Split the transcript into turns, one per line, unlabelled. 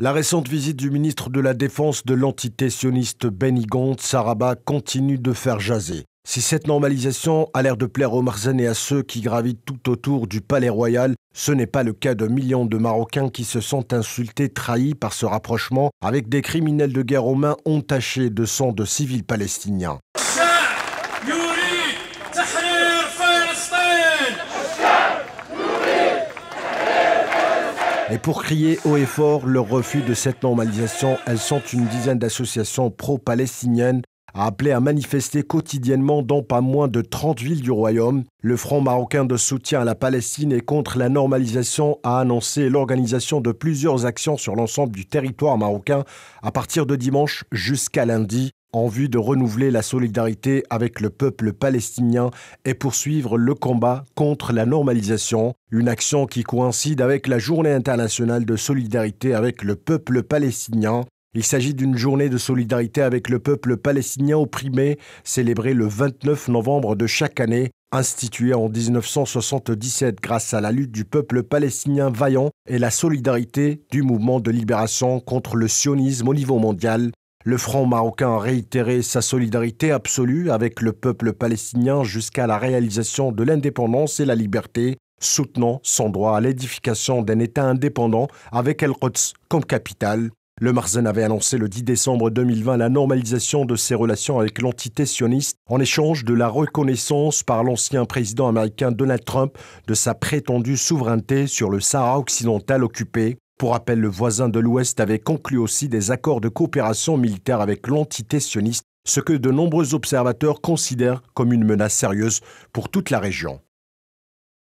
La récente visite du ministre de la Défense de l'entité sioniste Benny Saraba continue de faire jaser. Si cette normalisation a l'air de plaire aux Marzen et à ceux qui gravitent tout autour du palais royal, ce n'est pas le cas de millions de Marocains qui se sentent insultés, trahis par ce rapprochement, avec des criminels de guerre aux mains entachés de sang de civils palestiniens. Et pour crier haut et fort leur refus de cette normalisation, elles sont une dizaine d'associations pro-palestiniennes à appeler à manifester quotidiennement dans pas moins de 30 villes du royaume. Le Front marocain de soutien à la Palestine et contre la normalisation a annoncé l'organisation de plusieurs actions sur l'ensemble du territoire marocain à partir de dimanche jusqu'à lundi en vue de renouveler la solidarité avec le peuple palestinien et poursuivre le combat contre la normalisation, une action qui coïncide avec la Journée internationale de solidarité avec le peuple palestinien. Il s'agit d'une journée de solidarité avec le peuple palestinien opprimé, célébrée le 29 novembre de chaque année, instituée en 1977 grâce à la lutte du peuple palestinien vaillant et la solidarité du mouvement de libération contre le sionisme au niveau mondial le Front marocain a réitéré sa solidarité absolue avec le peuple palestinien jusqu'à la réalisation de l'indépendance et la liberté, soutenant son droit à l'édification d'un État indépendant avec el quds comme capitale. Le Marzen avait annoncé le 10 décembre 2020 la normalisation de ses relations avec l'entité sioniste en échange de la reconnaissance par l'ancien président américain Donald Trump de sa prétendue souveraineté sur le Sahara occidental occupé. Pour rappel, le voisin de l'Ouest avait conclu aussi des accords de coopération militaire avec l'entité sioniste, ce que de
nombreux observateurs considèrent comme une menace sérieuse pour toute la région.